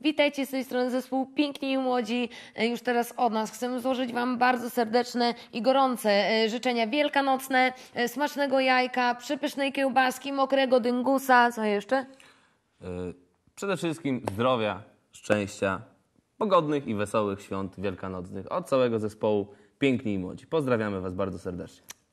Witajcie z tej strony zespół Piękni i Młodzi. E, już teraz od nas chcemy złożyć Wam bardzo serdeczne i gorące e, życzenia wielkanocne, e, smacznego jajka, przepysznej kiełbaski, mokrego dyngusa. Co jeszcze? Przede wszystkim zdrowia, szczęścia, pogodnych i wesołych świąt wielkanocnych od całego zespołu Piękni i Młodzi. Pozdrawiamy Was bardzo serdecznie.